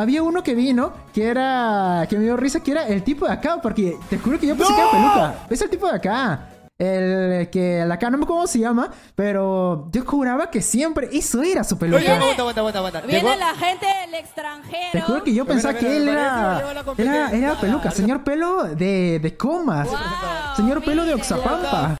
Había uno que vino que era. que me dio risa, que era el tipo de acá, porque te juro que yo pensé que era peluca. Es el tipo de acá. El que acá no me acuerdo cómo se llama, pero yo juraba que siempre eso era su peluca. Viene, la gente del extranjero. Te juro que yo pensaba que él era, era, peluca, señor pelo de, de comas, señor pelo de Oxapampa.